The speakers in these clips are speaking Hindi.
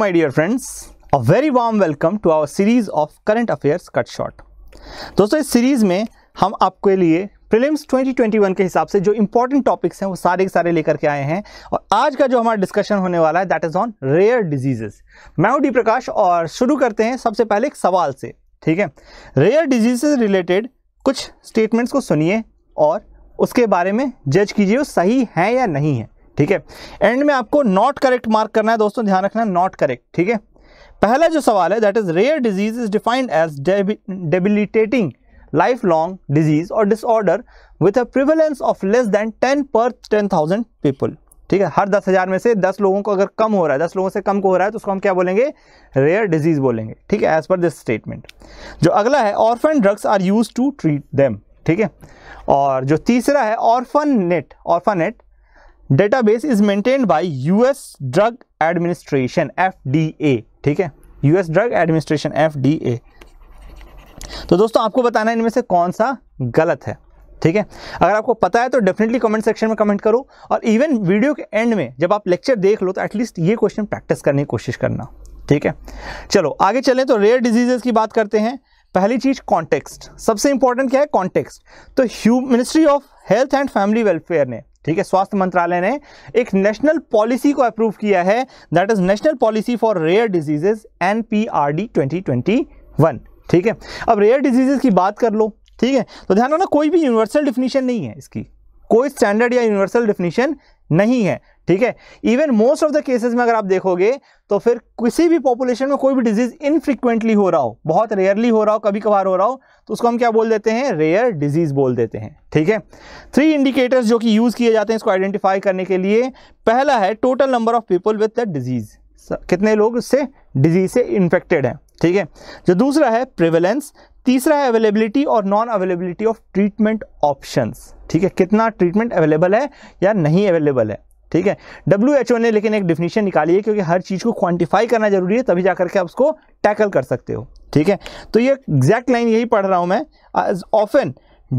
Hello dear friends a very warm welcome to our series of current affairs cut short दोस्तों इस सीरीज में हम आपके लिए प्रिलिम्स 2021 के हिसाब से जो इंपॉर्टेंट टॉपिक्स हैं वो सारे के सारे लेकर के आए हैं और आज का जो हमारा डिस्कशन होने वाला है that is on rare diseases मैं हूं डी प्रकाश और शुरू करते हैं सबसे पहले एक सवाल से ठीक है रेयर डिजीज रिलेटेड कुछ स्टेटमेंट्स को सुनिए और उसके बारे में जज कीजिए वो सही है या नहीं है ठीक है एंड में आपको नॉट करेक्ट मार्क करना है दोस्तों ध्यान रखना नॉट करेक्ट ठीक है पहला जो सवाल है that is rare disease is defined as debilitating lifelong disease और disorder with a prevalence of less than ten per ten thousand people ठीक है हर दस हज़ार में से दस लोगों को अगर कम हो रहा है दस लोगों से कम को हो रहा है तो उसको हम क्या बोलेंगे रेयर डिजीज़ बोलेंगे ठीक है एज़ पर दिस स्टेटमेंट जो अगला है orphan drugs are use to treat them ठीक है और जो तीसरा है orphan net orphan net database is maintain by US drug administration FDA ठीक है यूएस ड्रग एडमिनिस्ट्रेशन एफडीए तो दोस्तों आपको बताना है इनमें से कौन सा गलत है ठीक है अगर आपको पता है तो डेफिनेटली कमेंट सेक्शन में कमेंट करो और इवन वीडियो के एंड में जब आप लेक्चर देख लो तो एटलीस्ट ये क्वेश्चन प्रैक्टिस करने की कोशिश करना ठीक है चलो आगे चलें तो रेयर डिजीजेस की बात करते हैं पहली चीज कॉन्टेक्स्ट सबसे इंपॉर्टेंट क्या है कॉन्टेक्स्ट तो ministry of health and family welfare ने ठीक है स्वास्थ्य मंत्रालय ने एक नेशनल पॉलिसी को अप्रूव किया है that is national policy for rare diseases N P R D twenty twenty one ठीक है अब रेयर डिजीजेस की बात कर लो ठीक है तो ध्यान रखना कोई भी यूनिवर्सल डिफिनीशन नहीं है इसकी कोई स्टैंडर्ड या यूनिवर्सल डिफिनीशन नहीं है ठीक है even most of the cases में अगर आप देखोगे तो फिर किसी भी पॉपुलेशन में कोई भी डिजीज इनफ्रिक्वेंटली हो रहा हो बहुत रेयरली हो रहा हो कभी कभार हो रहा हो तो उसको हम क्या बोल देते हैं रेयर डिजीज बोल देते हैं ठीक है थ्री इंडिकेटर्स जो कि यूज किए जाते हैं इसको आइडेंटिफाई करने के लिए पहला है total number of people with the disease कितने लोग इससे डिजीज से इन्फेक्टेड हैं ठीक है जो दूसरा है प्रिवेलेंस तीसरा है अवेलेबिलिटी और non availability of treatment options ठीक है कितना ट्रीटमेंट अवेलेबल है या नहीं अवेलेबल है ठीक है डब्ल्यू एच ओ ने लेकिन एक डिफिनीशन निकाली है क्योंकि हर चीज़ को क्वांटिफाई करना जरूरी है तभी जा करके आप उसको टैकल कर सकते हो ठीक है तो ये एग्जैक्ट लाइन यही पढ़ रहा हूँ मैं often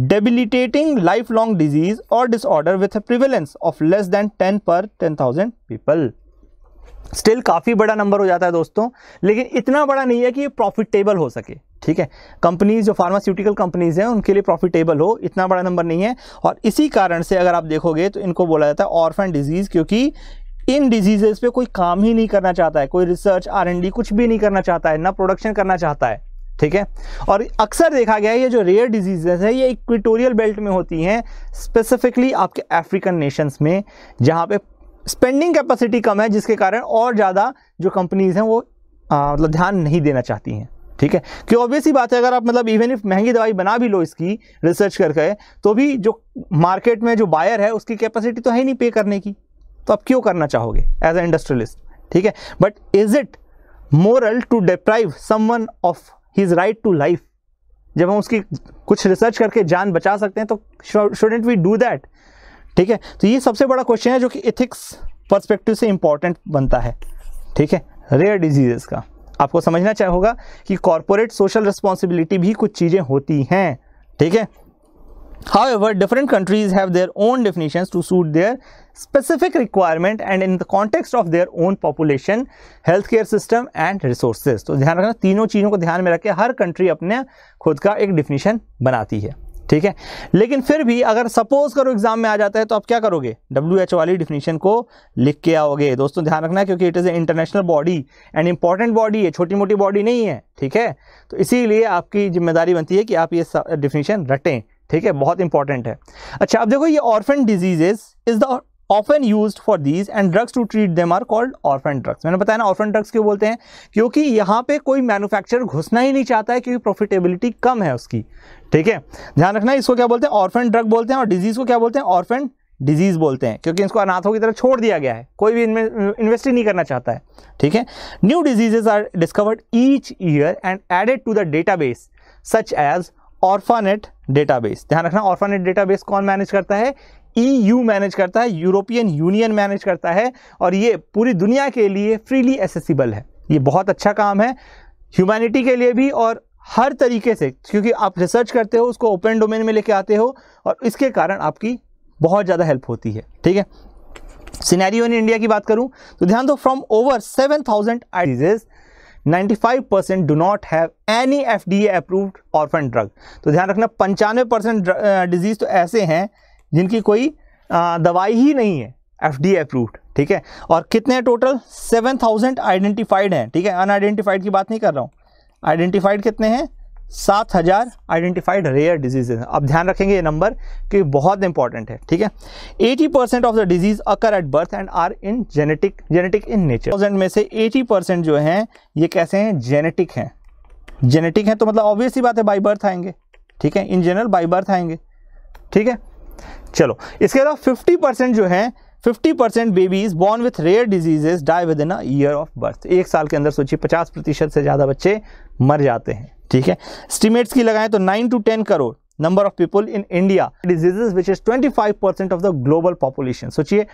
debilitating lifelong disease और disorder with a of less than ten per ten thousand people still काफ़ी बड़ा नंबर हो जाता है दोस्तों लेकिन इतना बड़ा नहीं है कि ये प्रॉफिटेबल हो सके ठीक है कंपनीज जो फार्मास्यूटिकल कंपनीज हैं उनके लिए प्रॉफिटेबल हो इतना बड़ा नंबर नहीं है और इसी कारण से अगर आप देखोगे तो इनको बोला जाता है ऑर्फन डिजीज़ क्योंकि इन डिजीजेस पे कोई काम ही नहीं करना चाहता है कोई रिसर्च आर कुछ भी नहीं करना चाहता है ना प्रोडक्शन करना चाहता है ठीक है और अक्सर देखा गया है ये जो रेयर डिजीजेज है ये इक्विटोरियल बेल्ट में होती हैं स्पेसिफिकली आपके अफ्रीकन नेशंस में जहाँ पे स्पेंडिंग कैपेसिटी कम है जिसके कारण और ज़्यादा जो कंपनीज़ हैं वो मतलब ध्यान नहीं देना चाहती हैं ठीक है कि ऑब्वियस ही बात है अगर आप मतलब इवन इफ महंगी दवाई बना भी लो इसकी रिसर्च करके तो भी जो मार्केट में जो बायर है उसकी कैपेसिटी तो है ही नहीं पे करने की तो आप क्यों करना चाहोगे एज ए इंडस्ट्रियलिस्ट ठीक है but is it moral to deprive someone of his right to life जब हम उसकी कुछ रिसर्च करके जान बचा सकते हैं तो शुडेंट वी डू दैट ठीक है तो ये सबसे बड़ा क्वेश्चन है जो कि इथिक्स परस्पेक्टिव से इंपॉर्टेंट बनता है ठीक है रेयर डिजीजेस का आपको समझना होगा कि कॉरपोरेट सोशल रिस्पॉन्सिबिलिटी भी कुछ चीज़ें होती हैं ठीक है however different countries have their own definition to suit their specific requirement and in the context of their own population health care system and resources तो ध्यान रखना तीनों चीज़ों को ध्यान में रखें हर कंट्री अपने खुद का एक डिफिनीशन बनाती है ठीक है लेकिन फिर भी अगर सपोज करो एग्जाम में आ जाता है तो आप क्या करोगे डब्ल्यू एच वाली डिफिनीशन को लिख के आओगे दोस्तों ध्यान रखना क्योंकि it is a international body and important body है छोटी मोटी बॉडी नहीं है ठीक है तो इसीलिए आपकी जिम्मेदारी बनती है कि आप ये डिफिनीशन रटें ठीक है बहुत इंपॉर्टेंट है अच्छा अब देखो ये orphan diseases is the often use for these and drugs to treat them are called orphan drugs मैंने बताया ना ऑर्फन ड्रग्स क्यों बोलते हैं क्योंकि यहाँ पे कोई मैनुफैक्चर घुसना ही नहीं चाहता है क्योंकि प्रॉफिटेबिलिटी कम है उसकी ठीक है ध्यान रखना इसको क्या बोलते हैं ऑर्फन ड्रग बोलते हैं और डिजीज़ को क्या बोलते हैं ऑर्फन डिजीज़ बोलते हैं क्योंकि इसको अनाथों की तरह छोड़ दिया गया है कोई भी इनमें इन्वेस्ट ही नहीं करना चाहता है ठीक है new diseases are discovered each year and added to the base such as Orphanet database ध्यान रखना ऑर्फानेट डेटाबेस कौन मैनेज करता है ईयू e मैनेज करता है यूरोपियन यूनियन मैनेज करता है और ये पूरी दुनिया के लिए फ्रीली एसेसिबल है ये बहुत अच्छा काम है ह्यूमैनिटी के लिए भी और हर तरीके से क्योंकि आप रिसर्च करते हो उसको ओपन डोमेन में लेके आते हो और इसके कारण आपकी बहुत ज़्यादा हेल्प होती है ठीक है सिनेरियो इन इंडिया की बात करूं तो ध्यान दो from over seven thousand disease five percent do not have any F D approved orphan drug तो ध्यान रखना पंचानवे परसेंट डिजीज तो ऐसे हैं जिनकी कोई दवाई ही नहीं है एफ डी अप्रूव्ड ठीक है और कितने हैं टोटल सेवन थाउजेंड आइडेंटिफाइड हैं ठीक है अनआइडेंटिफाइड की बात नहीं कर रहा हूँ आइडेंटिफाइड कितने हैं सात हज़ार आइडेंटिफाइड रेयर हैं अब ध्यान रखेंगे ये नंबर कि बहुत इंपॉर्टेंट है ठीक है eighty percent of the disease occur at birth and are in genetic genetic in nature thousand में से एटी परसेंट जो हैं ये कैसे हैं जेनेटिक हैं जेनेटिक हैं तो मतलब ऑब्वियसली बात है बाई बर्थ आएंगे ठीक है इन जनरल बाई बर्थ आएंगे ठीक है चलो इसके अलावा फिफ्टी परसेंट जो है 50% percent babies born with rare diseases die within year of birth एक साल के अंदर सोचिए 50% प्रतिशत से ज़्यादा बच्चे मर जाते हैं ठीक है स्टीमेट्स की लगाएं तो 9 to 10 crore number of people in India diseases which is 25% percent of the global population सोचिए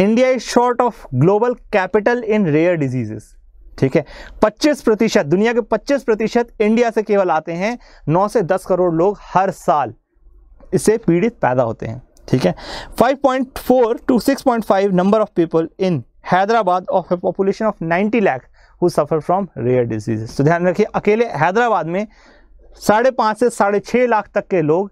India is short of global capital in rare diseases ठीक है 25 प्रतिशत दुनिया के 25 प्रतिशत इंडिया से केवल आते हैं 9 से 10 करोड़ लोग हर साल इससे पीड़ित पैदा होते हैं ठीक है 5.4 to 6.5 number of people in Hyderabad of a population of 90 lakh who suffer from rare disease तो ध्यान रखिए अकेले हैदराबाद में साढ़े पाँच से साढ़े छः लाख तक के लोग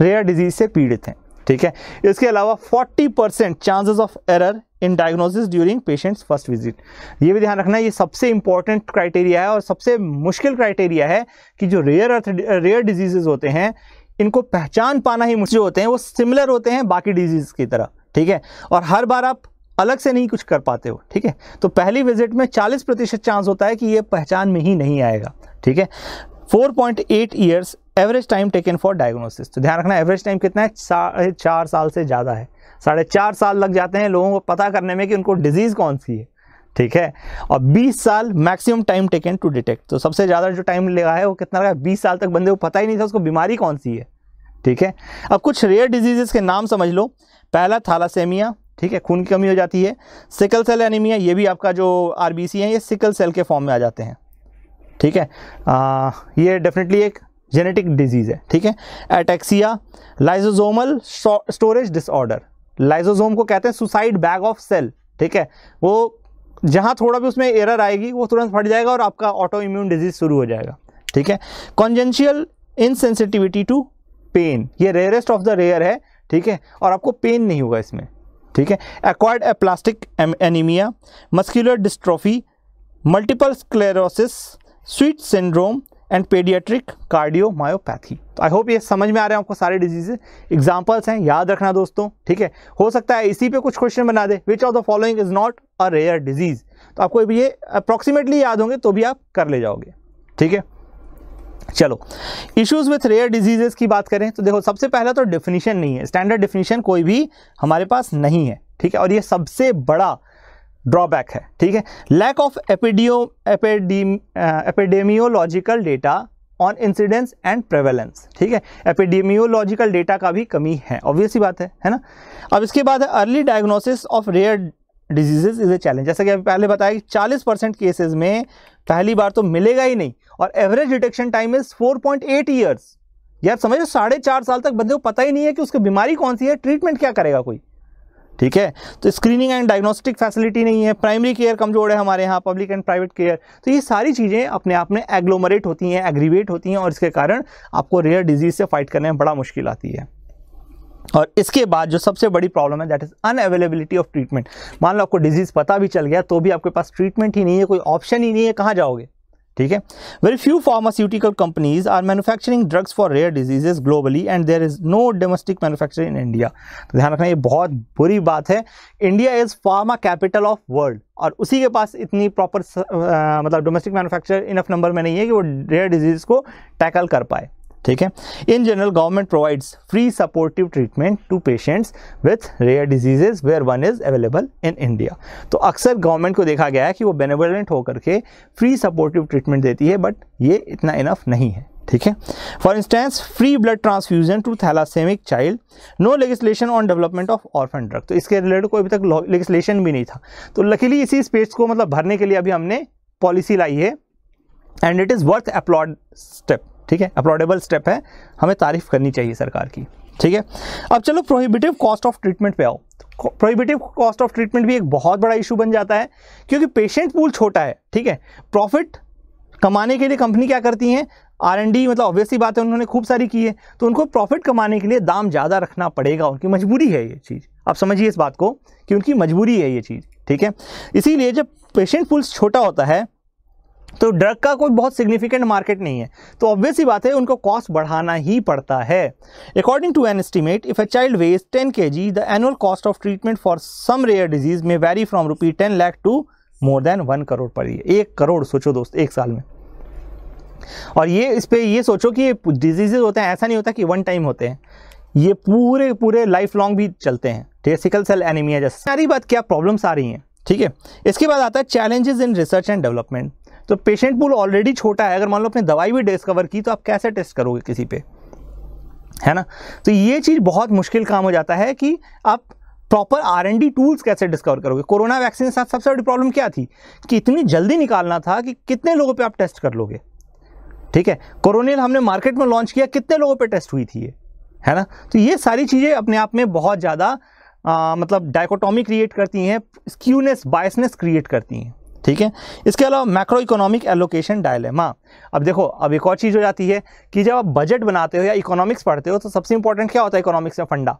रेयर डिजीज से पीड़ित हैं ठीक है इसके अलावा 40 percent chances of error in diagnosis during patients first visit ये भी ध्यान रखना है ये सबसे इंपॉर्टेंट क्राइटेरिया है और सबसे मुश्किल क्राइटेरिया है कि जो रेयर अर्थ रेयर डिजीजेज होते हैं इनको पहचान पाना ही मुझे होते हैं वो सिमिलर होते हैं बाकी डिजीज़ की तरह ठीक है और हर बार आप अलग से नहीं कुछ कर पाते हो ठीक है तो पहली विजिट में 40 प्रतिशत चांस होता है कि ये पहचान में ही नहीं आएगा ठीक है 4.8 years average time taken for diagnosis तो ध्यान रखना एवरेज टाइम कितना है साढ़े चार साल से ज़्यादा है साढ़े चार साल लग जाते हैं लोगों को पता करने में कि उनको डिजीज़ कौन सी है ठीक है और 20 साल maximum time taken to detect तो सबसे ज़्यादा जो टाइम लगा है वो कितना लगा 20 साल तक बंदे को पता ही नहीं था उसको बीमारी कौन सी है ठीक है अब कुछ रेयर डिजीजेस के नाम समझ लो पहला थालासेमिया ठीक है खून की कमी हो जाती है सिकल सेल एनीमिया ये भी आपका जो आर है ये सिकल सेल के फॉर्म में आ जाते हैं ठीक है आ, ये डेफिनेटली एक जेनेटिक डिजीज़ है ठीक है ataxia lysosomal storage disorder lysosome को कहते हैं सुसाइड बैग ऑफ सेल ठीक है वो जहाँ थोड़ा भी उसमें एरर आएगी वो तुरंत फट जाएगा और आपका ऑटो इम्यून डिजीज शुरू हो जाएगा ठीक है कॉन्जेंशियल इनसेंसिटिविटी टू पेन ये रेयरेस्ट ऑफ द रेयर है ठीक है और आपको पेन नहीं होगा इसमें ठीक है acquired aplastic anaemia muscular dystrophy multiple sclerosis Sweet syndrome and paediatric cardiomyopathy तो आई होप ये समझ में आ रहे हैं आपको सारे डिजीजेज एग्जाम्पल्स हैं याद रखना दोस्तों ठीक है हो सकता है इसी पे कुछ क्वेश्चन बना दे which of the following is not a rare disease तो आपको ये अप्रॉक्सीमेटली याद होंगे तो भी आप कर ले जाओगे ठीक है चलो इश्यूज विथ रेयर डिजीजेस की बात करें तो देखो सबसे पहला तो डेफिनेशन नहीं है स्टैंडर्ड डेफिनेशन कोई भी हमारे पास नहीं है ठीक है और ये सबसे बड़ा ड्रॉबैक है ठीक है lack of epidio epidemiological data on incidence and prevalence ठीक है एपिडेमियोलॉजिकल डेटा का भी कमी है ऑब्वियस ही बात है है ना अब इसके बाद है early diagnosis of rare diseases is a challenge जैसा कि अभी पहले बताया कि 40 परसेंट केसेज में पहली बार तो मिलेगा ही नहीं और average detection time is 4.8 point eight years यार समझो साढ़े चार साल तक बंदे को पता ही नहीं है कि उसकी बीमारी कौन सी है ट्रीटमेंट क्या करेगा कोई ठीक है तो स्क्रीनिंग एंड डायग्नोस्टिक फैसिलिटी नहीं है प्राइमरी केयर कमज़ोर है हमारे यहाँ पब्लिक एंड प्राइवेट केयर तो ये सारी चीज़ें अपने आप में एग्लोमरेट होती हैं एग्रीवेट होती हैं और इसके कारण आपको रेयर डिजीज़ से फाइट करने में बड़ा मुश्किल आती है और इसके बाद जो सबसे बड़ी प्रॉब्लम है that is unavailability of treatment मान लो आपको डिजीज़ पता भी चल गया तो भी आपके पास ट्रीटमेंट ही नहीं है कोई ऑप्शन ही नहीं है कहाँ जाओगे ठीक है very few pharmaceutical companies are manufacturing drugs for rare diseases globally and there is no domestic manufacture in India तो ध्यान रखना ये बहुत बुरी बात है India is pharma capital of world और उसी के पास इतनी प्रॉपर मतलब डोमेस्टिक मैनुफैक्चर इनफ नंबर में नहीं है कि वो रेयर डिजीज को टैकल कर पाए ठीक है in general government provides free supportive treatment to patients with rare diseases where one is available in India तो अक्सर गवर्नमेंट को देखा गया है कि वो बेनिवलेंट होकर के फ्री सपोर्टिव ट्रीटमेंट देती है बट ये इतना इनफ नहीं है ठीक है for instance free blood transfusion to thalassemic child no legislation on development of orphan drug तो इसके रिलेटेड कोई अभी तक लेगिस्लेशन भी नहीं था तो लकीली इसी स्पेस को मतलब भरने के लिए अभी हमने पॉलिसी लाई है and it is worth applaud step ठीक है अप्लॉडेबल स्टेप है हमें तारीफ करनी चाहिए सरकार की ठीक है अब चलो प्रोहिबिटिव कॉस्ट ऑफ ट्रीटमेंट पे आओ प्रोहिबिटिव कॉस्ट ऑफ ट्रीटमेंट भी एक बहुत बड़ा इशू बन जाता है क्योंकि पेशेंट पूल छोटा है ठीक है प्रॉफिट कमाने के लिए कंपनी क्या करती हैं आर एन डी मतलब ऑब्वियसली बात है उन्होंने खूब सारी की है तो उनको प्रॉफिट कमाने के लिए दाम ज़्यादा रखना पड़ेगा उनकी मजबूरी है ये चीज़ आप समझिए इस बात को कि उनकी मजबूरी है ये चीज़ ठीक है इसीलिए जब पेशेंट पुल्स छोटा होता है तो ड्रग का कोई बहुत सिग्निफिकेंट मार्केट नहीं है तो ऑब्वियस ही बात है उनको कॉस्ट बढ़ाना ही पड़ता है according to an estimate if a child weighs ten K G the annual cost of treatment for some rare disease में vary from rupee ten lakh to more than one crore पर एक करोड़ सोचो दोस्त एक साल में और ये इस पर ये सोचो कि ये डिजीजेज होते हैं ऐसा नहीं होता कि वन टाइम होते हैं ये पूरे पूरे लाइफ लॉन्ग भी चलते हैं टेसिकल सेल एनीमिया जैसे सारी बात क्या प्रॉब्लम्स आ रही हैं ठीक है इसके बाद आता है challenges in research and development तो पेशेंट पूल ऑलरेडी छोटा है अगर मान लो आपने दवाई भी डिस्कवर की तो आप कैसे टेस्ट करोगे किसी पे है ना तो ये चीज़ बहुत मुश्किल काम हो जाता है कि आप proper R N D tools कैसे डिस्कवर करोगे कोरोना वैक्सीन के साथ सबसे बड़ी प्रॉब्लम क्या थी कि इतनी जल्दी निकालना था कि कितने लोगों पे आप टेस्ट कर लोगे ठीक है कोरोनिल हमने मार्केट में लॉन्च किया कितने लोगों पे टेस्ट हुई थी ये है ना तो ये सारी चीज़ें अपने आप में बहुत ज़्यादा मतलब डायकोटॉमी क्रिएट करती हैं स्क्यूनेस बायसनेस क्रिएट करती हैं ठीक है इसके अलावा मैक्रो इकोनॉमिक एलोकेशन डायलेमा अब देखो अब एक और चीज़ हो जाती है कि जब आप बजट बनाते हो या इकोनॉमिक्स पढ़ते हो तो सबसे इंपॉर्टेंट क्या होता है इकोनॉमिक्स में फंडा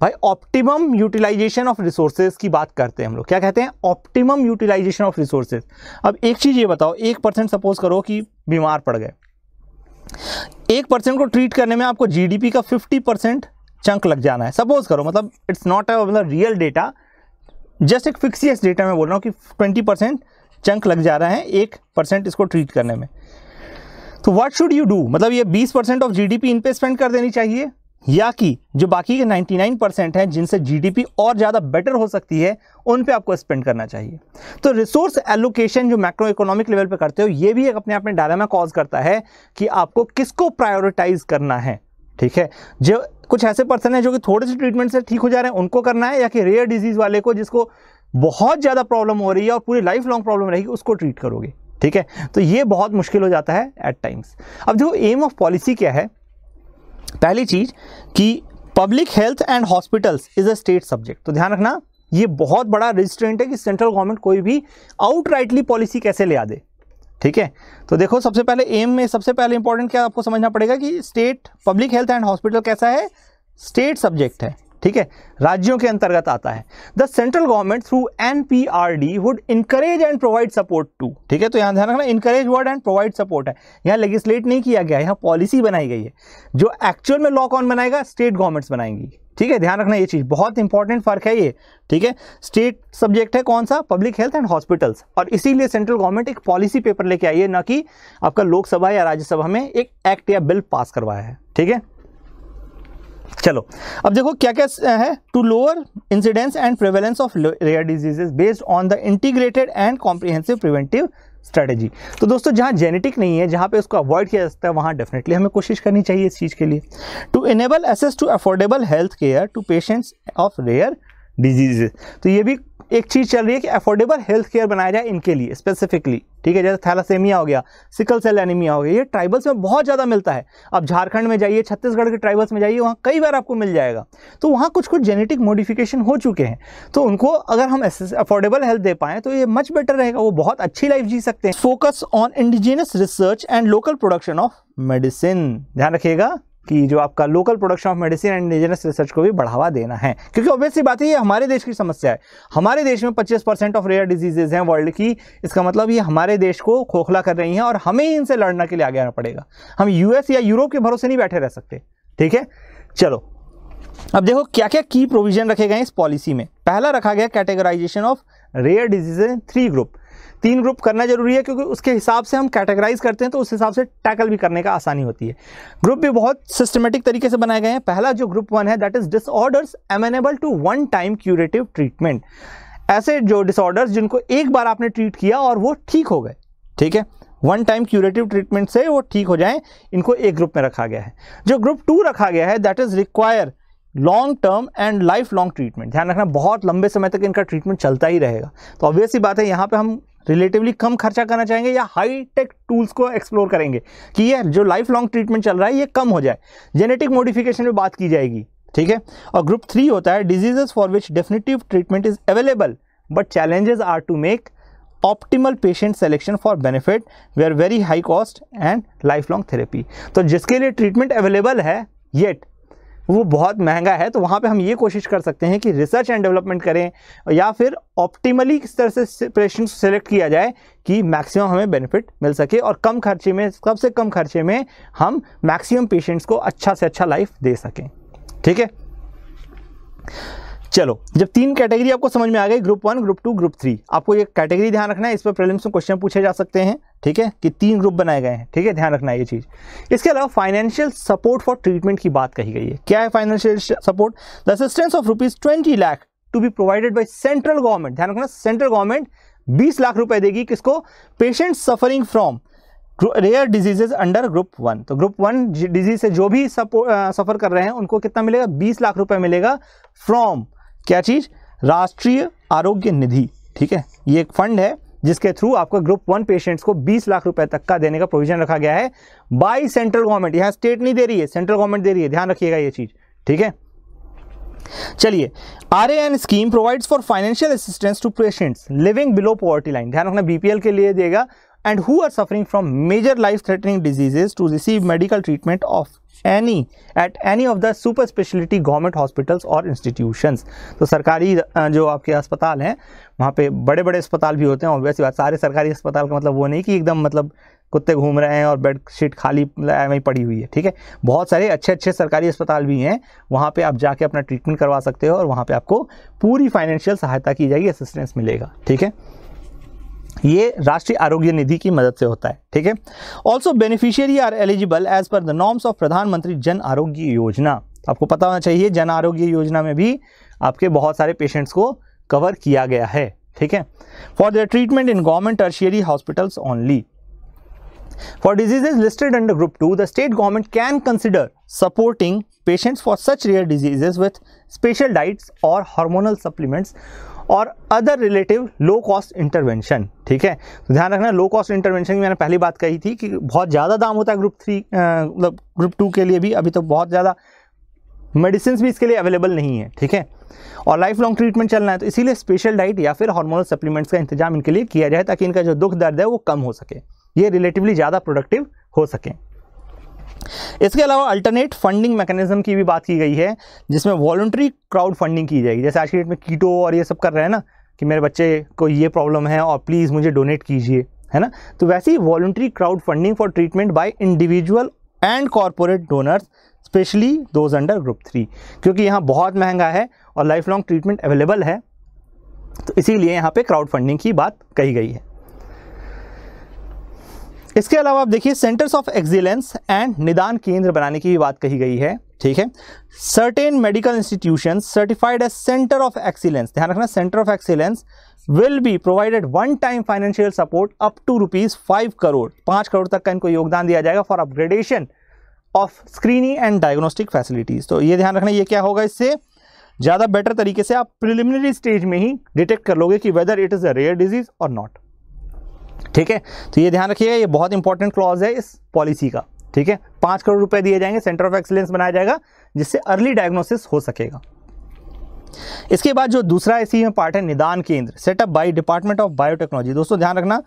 भाई ऑप्टिमम यूटिलाइजेशन ऑफ रिसोर्सेज की बात करते हैं हम लोग क्या कहते हैं ऑप्टिमम यूटिलाइजेशन ऑफ रिसोर्सेज अब एक चीज़ ये बताओ एक परसेंट सपोज करो कि बीमार पड़ गए एक परसेंट को ट्रीट करने में आपको जीडीपी का फिफ्टी परसेंट चंक लग जाना है सपोज करो मतलब इट्स नॉट अ मतलब रियल डेटा जस्ट एक फिक्सियस डेटा में बोल रहा हूँ कि ट्वेंटी परसेंट चंक लग जा रहा है एक परसेंट इसको ट्रीट करने में तो व्हाट शुड यू डू मतलब ये बीस परसेंट ऑफ जीडीपी इन पे स्पेंड कर देनी चाहिए या कि जो बाकी के 99 परसेंट हैं जिनसे जीडीपी और ज़्यादा बेटर हो सकती है उन पे आपको स्पेंड करना चाहिए तो रिसोर्स एलोकेशन जो मैक्रो इकोनॉमिक लेवल पे करते हो ये भी एक अपने आप में डायलामा कॉज करता है कि आपको किसको प्रायोरिटाइज करना है ठीक है जो कुछ ऐसे पर्सन है जो कि थोड़े से ट्रीटमेंट से ठीक हो जा रहे हैं उनको करना है या कि रेयर डिजीज़ वाले को जिसको बहुत ज़्यादा प्रॉब्लम हो रही है और पूरी लाइफ लॉन्ग प्रॉब्लम रहेगी उसको ट्रीट करोगे ठीक है तो ये बहुत मुश्किल हो जाता है एट टाइम्स अब देखो एम ऑफ पॉलिसी क्या है पहली चीज़ कि public health and hospitals is a state subject तो ध्यान रखना ये बहुत बड़ा रजिस्ट्रेंट है कि सेंट्रल गवर्नमेंट कोई भी आउटराइटली पॉलिसी कैसे ले आ दे ठीक है तो देखो सबसे पहले एम में सबसे पहले इंपॉर्टेंट क्या आपको समझना पड़ेगा कि state public health and hospital कैसा है स्टेट सब्जेक्ट है ठीक है राज्यों के अंतर्गत आता है the central government through N P R D would encourage and provide support to ठीक है तो यहाँ ध्यान रखना encourage word and provide support है यहाँ लेजिस्लेट नहीं किया गया यहाँ पॉलिसी बनाई गई है जो एक्चुअल में लॉ कौन बनाएगा स्टेट गवर्नमेंट्स बनाएंगी ठीक है ध्यान रखना ये चीज़ बहुत इंपॉर्टेंट फर्क है ये ठीक है स्टेट सब्जेक्ट है कौन सा पब्लिक हेल्थ एंड हॉस्पिटल्स और इसीलिए सेंट्रल गवर्नमेंट एक पॉलिसी पेपर लेके आई है ना कि आपका लोकसभा या राज्यसभा में एक एक्ट या बिल पास करवाया है ठीक है चलो अब देखो क्या क्या है to lower incidence and prevalence of rare diseases based on the integrated and comprehensive preventive strategy तो दोस्तों जहाँ जेनेटिक नहीं है जहाँ पे उसको अवॉइड किया जा सकता है वहाँ डेफिनेटली हमें कोशिश करनी चाहिए इस चीज़ के लिए to enable access to affordable health care to patients of rare diseases तो ये भी एक चीज़ चल रही है कि अफोर्डेबल हेल्थ केयर बनाया जाए इनके लिए स्पेसिफिकली ठीक है जैसे थैलासेमिया हो गया सिकल सेल एनीमिया हो गया ये ट्राइबल्स में बहुत ज़्यादा मिलता है अब झारखंड में जाइए छत्तीसगढ़ के ट्राइबल्स में जाइए वहाँ कई बार आपको मिल जाएगा तो वहाँ कुछ कुछ जेनेटिक मॉडिफिकेशन हो चुके हैं तो उनको अगर हम अफोर्डेबल हेल्थ दे पाएँ तो ये मच बेटर रहेगा वो बहुत अच्छी लाइफ जी सकते हैं focus on indigenous research and local production of medicine ध्यान रखिएगा कि जो आपका local production of medicine and indigenous research को भी बढ़ावा देना है क्योंकि ऑब्वियसली बात है ये हमारे देश की समस्या है हमारे देश में 25 परसेंट ऑफ रेयर डिजीजेज हैं वर्ल्ड की इसका मतलब ये हमारे देश को खोखला कर रही हैं और हमें ही इनसे लड़ने के लिए आगे आना पड़ेगा हम यूएस या यूरोप के भरोसे नहीं बैठे रह सकते ठीक है चलो अब देखो क्या क्या की प्रोविजन रखे गए इस पॉलिसी में पहला रखा गया categorisation of rare diseases three group तीन ग्रुप करना जरूरी है क्योंकि उसके हिसाब से हम कैटेगराइज करते हैं तो उस हिसाब से टैकल भी करने का आसानी होती है ग्रुप भी बहुत सिस्टमेटिक तरीके से बनाए गए हैं पहला जो ग्रुप वन है that is disorders amenable to one time curative treatment ऐसे जो डिसऑर्डर्स जिनको एक बार आपने ट्रीट किया और वो ठीक हो गए ठीक है वन टाइम क्यूरेटिव ट्रीटमेंट से वो ठीक हो जाएं इनको एक ग्रुप में रखा गया है जो ग्रुप टू रखा गया है that is require long term and life long treatment ध्यान रखना बहुत लंबे समय तक इनका ट्रीटमेंट चलता ही रहेगा तो ऑब्वियसली बात है यहाँ पे हम रिलेटिवली कम खर्चा करना चाहेंगे या हाई टेक टूल्स को एक्सप्लोर करेंगे कि ये जो लाइफ लॉन्ग ट्रीटमेंट चल रहा है ये कम हो जाए जेनेटिक मॉडिफिकेशन में बात की जाएगी ठीक है और ग्रुप थ्री होता है diseases for which definitive treatment is available but challenges are to make optimal patient selection for benefit where very high cost and life long therapy तो जिसके लिए ट्रीटमेंट अवेलेबल है येट वो बहुत महंगा है तो वहाँ पे हम ये कोशिश कर सकते हैं कि रिसर्च एंड डेवलपमेंट करें या फिर ऑप्टिमली किस तरह से पेशेंट सेलेक्ट किया जाए कि मैक्सिमम हमें बेनिफिट मिल सके और कम खर्चे में सबसे कम खर्चे में हम मैक्सिमम पेशेंट्स को अच्छा से अच्छा लाइफ दे सकें ठीक है चलो जब तीन कैटेगरी आपको समझ में आ गई group one group two group three आपको ये कैटेगरी ध्यान रखना है इस पर प्रीलिम्स में क्वेश्चन पूछे जा सकते हैं ठीक है कि तीन ग्रुप बनाए गए हैं ठीक है ध्यान रखना है ये चीज़ इसके अलावा फाइनेंशियल सपोर्ट फॉर ट्रीटमेंट की बात कही गई है क्या है financial support the assistance of rupees twenty lakh to be provided by central government ध्यान रखना सेंट्रल गवर्नमेंट बीस लाख रुपए देगी किसको patient suffering from rare diseases under group one तो ग्रुप वन डिजीज से जो भी सफर कर रहे हैं उनको कितना मिलेगा बीस लाख रुपए मिलेगा फ्रॉम क्या चीज़ राष्ट्रीय आरोग्य निधि ठीक है ये एक फंड है जिसके थ्रू आपका ग्रुप वन पेशेंट्स को 20 लाख रुपए तक का देने का प्रोविजन रखा गया है बाई सेंट्रल गवर्नमेंट यहाँ स्टेट नहीं दे रही है सेंट्रल गवर्नमेंट दे रही है ध्यान रखिएगा ये चीज़ ठीक है चलिए R A N scheme provides for financial assistance to patients living below poverty line ध्यान रखना बीपीएल के लिए देगा and who are suffering from major life-threatening diseases to receive medical treatment of any at any of the super speciality government hospitals और institutions तो सरकारी जो आपके अस्पताल हैं वहाँ पे बड़े बड़े अस्पताल भी होते हैं ऑब्वियस बात सारे सरकारी अस्पताल का मतलब वो नहीं कि एकदम मतलब कुत्ते घूम रहे हैं और बेड शीट खाली वहीं मतलब पड़ी हुई है ठीक है बहुत सारे अच्छे अच्छे सरकारी अस्पताल भी हैं वहाँ पे आप जाके अपना ट्रीटमेंट करवा सकते हो और वहाँ पे आपको पूरी फाइनेंशियल सहायता की जाएगी असिस्टेंस मिलेगा ठीक है ये राष्ट्रीय आरोग्य निधि की मदद से होता है ठीक है also beneficiary are eligible as per the norms of Pradhanmantri Jan आरोग्य योजना आपको पता होना चाहिए जन आरोग्य योजना में भी आपके बहुत सारे पेशेंट्स को कवर किया गया है ठीक है for the treatment in government tertiary hospitals only for diseases listed under group two the state government can consider supporting patients for such rare diseases with special diets और हार्मोनल सप्लीमेंट्स और other relative low cost intervention ठीक है तो ध्यान रखना लो कॉस्ट इंटरवेंशन की मैंने पहली बात कही थी कि बहुत ज़्यादा दाम होता है ग्रुप थ्री मतलब ग्रुप टू के लिए भी अभी तो बहुत ज़्यादा मेडिसिन भी इसके लिए अवेलेबल नहीं है ठीक है और लाइफ लॉन्ग ट्रीटमेंट चलना है तो इसीलिए स्पेशल डाइट या फिर हार्मोनल सप्लीमेंट्स का इंतजाम इनके लिए किया जाए ताकि इनका जो दुख दर्द है वो कम हो सके ये रिलेटिवली ज़्यादा प्रोडक्टिव हो सके इसके अलावा अल्टरनेट फंडिंग मैकेनिज्म की भी बात की गई है जिसमें वॉल्ट्री क्राउड फंडिंग की जाएगी जैसे आज की डेट में कीटो और ये सब कर रहे हैं ना कि मेरे बच्चे को ये प्रॉब्लम है और प्लीज़ मुझे डोनेट कीजिए है ना तो वैसे ही voluntary crowd funding for treatment by individual and corporate donors specially those under group three क्योंकि यहाँ बहुत महंगा है और लाइफ लॉन्ग ट्रीटमेंट अवेलेबल है तो इसीलिए यहाँ पे क्राउड फंडिंग की बात कही गई है इसके अलावा आप देखिए centres of excellence and Nidan केंद्र बनाने की भी बात कही गई है ठीक है certain medical institution certified as centre of excellence ध्यान रखना centre of excellence will be provided one time financial support up to rupees five crore पांच करोड़ तक का इनको योगदान दिया जाएगा for upgradation of screening and diagnostic facilities तो ये ध्यान रखना ये क्या होगा इससे ज़्यादा बेटर तरीके से आप प्रिलिमिनरी स्टेज में ही डिटेक्ट कर लोगे कि whether it is a rare disease और नॉट ठीक है तो ये ध्यान रखिएगा ये बहुत इंपॉर्टेंट क्लॉज है इस पॉलिसी का ठीक है पाँच करोड़ रुपए दिए जाएंगे सेंटर ऑफ एक्सीलेंस बनाया जाएगा जिससे अर्ली डायग्नोसिस हो सकेगा इसके बाद जो दूसरा इसी में पार्ट है Nidan Kendra set up by department of biotechnology दोस्तों ध्यान रखना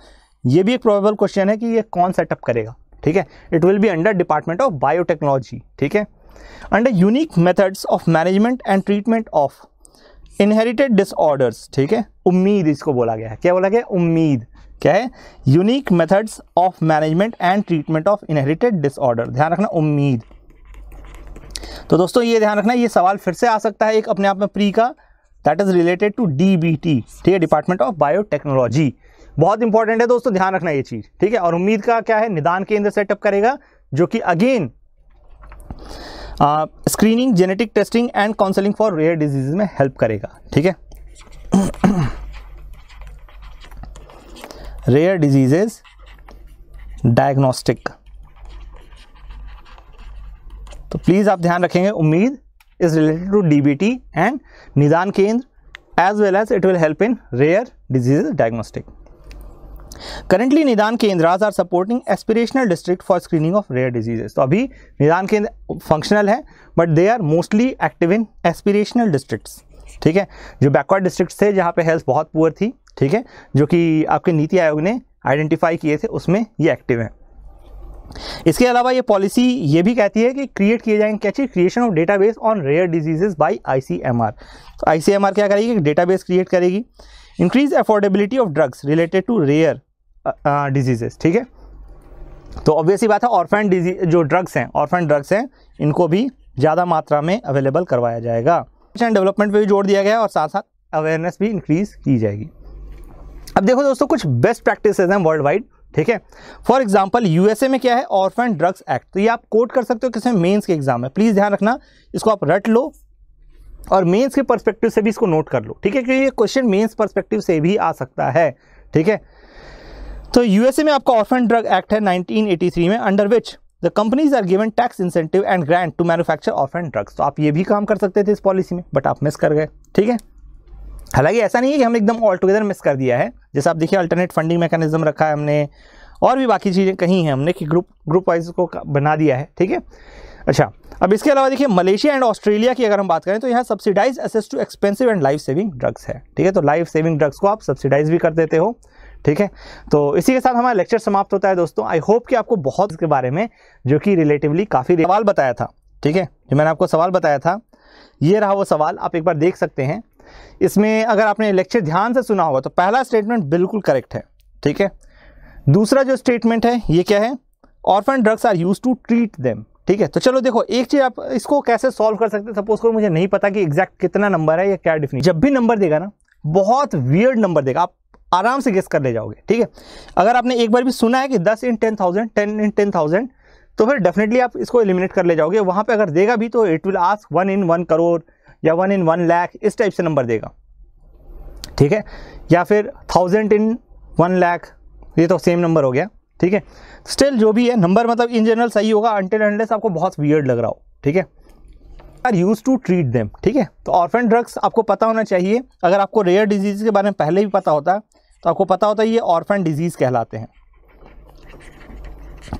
ये भी एक प्रोबेबल क्वेश्चन है कि ये कौन सेटअप करेगा ठीक है it will be under department of biotechnology ठीक है under unique methods of management and treatment of inherited disorders ठीक है उम्मीद इसको बोला गया है क्या बोला गया उम्मीद क्या है unique methods of management and treatment of inherited disorder ध्यान रखना उम्मीद तो दोस्तों ये ध्यान रखना ये सवाल फिर से आ सकता है एक अपने आप में प्री का that is related to D B T ठीक है डिपार्टमेंट ऑफ बायोटेक्नोलॉजी बहुत इंपॉर्टेंट है दोस्तों ध्यान रखना ये चीज़ ठीक है और उम्मीद का क्या है निदान केंद्र सेटअप करेगा जो कि again screening genetic testing and counselling for rare disease में हेल्प करेगा ठीक है रेयर डिजीजेज डायग्नोस्टिक तो प्लीज़ आप ध्यान रखेंगे UMMID is related to DBT and Nidan Kendra as well as it will help in rare disease diagnostic currently Nidan Kendras are supporting aspirational district for screening of rare diseases तो अभी निदान केंद्र फंक्शनल है but they are mostly active in aspirational district ठीक है जो बैकवर्ड डिस्ट्रिक्ट थे जहाँ पे हेल्थ बहुत पुअर थी ठीक है जो कि आपके नीति आयोग ने आइडेंटिफाई किए थे उसमें ये एक्टिव हैं इसके अलावा ये पॉलिसी ये भी कहती है कि क्रिएट किए जाएंगे क्या चीज़ creation of database on rare diseases M R तो आई सी एम आर क्या करेगी डेटा बेस क्रिएट करेगी increase affordability of drugs related to rare diseases ठीक है तो ऑब्वियसली बात है ऑर्फेन डिजीज जो ड्रग्स हैं ऑर्फेन ड्रग्स हैं इनको भी ज़्यादा मात्रा में अवेलेबल करवाया जाएगा डेवलपमेंट पर भी जोड़ दिया गया है और साथ साथ अवेयरनेस भी इंक्रीज़ की जाएगी अब देखो दोस्तों कुछ बेस्ट प्रैक्टिस हैं वर्ल्ड वाइड ठीक है फॉर एग्जाम्पल यूएसए में क्या है ऑर्फन ड्रग्स एक्ट तो ये आप कोट कर सकते हो किसमें मेन्स के एग्जाम है प्लीज़ ध्यान रखना इसको आप रट लो और मेंस के पर्सपेक्टिव से भी इसको नोट कर लो ठीक है क्योंकि ये क्वेश्चन मेंस पर्सपेक्टिव से भी आ सकता है ठीक है तो यूएसए में आपका ऑर्फन ड्रग एक्ट है 1983 में under which the companies are given tax incentive and grant to manufacture orphan drugs तो आप ये भी काम कर सकते थे इस पॉलिसी में बट आप मिस कर गए ठीक है हालांकि ऐसा नहीं है कि हमने एकदम ऑल टुगेदर मिस कर दिया है जैसे आप देखिए अल्टरनेट फंडिंग मैकेनिज्म रखा है हमने और भी बाकी चीज़ें कहीं हैं हमने कि ग्रुप ग्रुप वाइज को बना दिया है ठीक है अच्छा अब इसके अलावा देखिए मलेशिया एंड ऑस्ट्रेलिया की अगर हम बात करें तो यहाँ subsidise access to expensive and life saving drugs है ठीक है तो लाइफ सेविंग ड्रग्स को आप सब्सिडाइज भी कर देते हो ठीक है तो इसी के साथ हमारा लेक्चर समाप्त होता है दोस्तों आई होप कि आपको बहुत इसके बारे में जो कि रिलेटिवली काफ़ी सवाल बताया था ठीक है जो मैंने आपको सवाल बताया था ये रहा वो सवाल आप एक बार देख सकते हैं इसमें अगर आपने लेक्चर ध्यान से सुना होगा तो पहला स्टेटमेंट बिल्कुल करेक्ट है ठीक है दूसरा जो स्टेटमेंट है ये क्या है orphan drugs are use to treat them ठीक है तो चलो देखो एक चीज़ आप इसको कैसे सॉल्व कर सकते हैं सपोज करो मुझे नहीं पता कि एग्जैक्ट कितना नंबर है या क्या डिफिन जब भी नंबर देगा ना बहुत वियर्ड नंबर देगा आप आराम से गेस कर ले जाओगे ठीक है अगर आपने एक बार भी सुना है कि दस in ten thousand ten in ten thousand तो फिर डेफिनेटली आप इसको एलिमिनेट कर ले जाओगे वहां पे अगर देगा भी तो it will ask one in one crore या वन इन वन लैख इस टाइप से नंबर देगा ठीक है या फिर थाउजेंड इन वन लैख ये तो सेम नंबर हो गया ठीक है स्टिल जो भी है नंबर मतलब इन जनरल सही होगा अंटेल अनलेस आपको बहुत वियर्ड लग रहा हो ठीक है are use to treat them ठीक है तो ऑर्फेन ड्रग्स आपको पता होना चाहिए अगर आपको रेयर डिजीज़ के बारे में पहले भी पता होता तो आपको पता होता ये ऑर्फेन डिजीज़ कहलाते हैं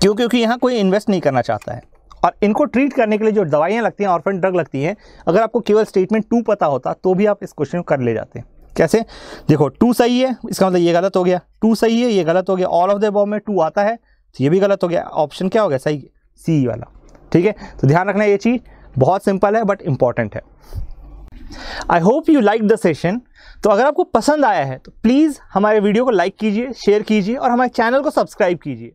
क्यों क्योंकि यहाँ कोई इन्वेस्ट नहीं करना चाहता है और इनको ट्रीट करने के लिए जो दवाइयाँ लगती हैं ऑर्फेंट ड्रग लगती हैं अगर आपको केवल स्टेटमेंट टू पता होता तो भी आप इस क्वेश्चन को कर ले जाते हैं कैसे देखो टू सही है इसका मतलब ये गलत हो गया टू सही है ये गलत हो गया ऑल ऑफ द बॉब में टू आता है तो ये भी गलत हो गया ऑप्शन क्या हो गया सही सी वाला ठीक है तो ध्यान रखना ये चीज़ बहुत सिंपल है बट इम्पॉर्टेंट है I hope you like the session तो अगर आपको पसंद आया है तो प्लीज़ हमारे वीडियो को लाइक कीजिए शेयर कीजिए और हमारे चैनल को सब्सक्राइब कीजिए